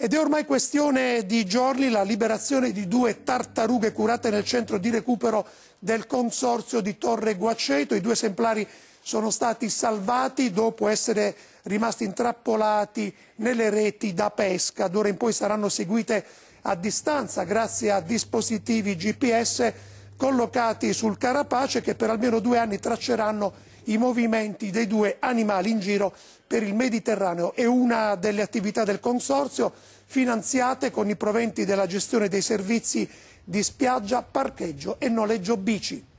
Ed è ormai questione di giorni la liberazione di due tartarughe curate nel centro di recupero del consorzio di Torre Guaceto. I due esemplari sono stati salvati dopo essere rimasti intrappolati nelle reti da pesca. D'ora in poi saranno seguite a distanza grazie a dispositivi GPS collocati sul carapace che per almeno due anni tracceranno i movimenti dei due animali in giro per il Mediterraneo. È una delle attività del Consorzio finanziate con i proventi della gestione dei servizi di spiaggia, parcheggio e noleggio bici.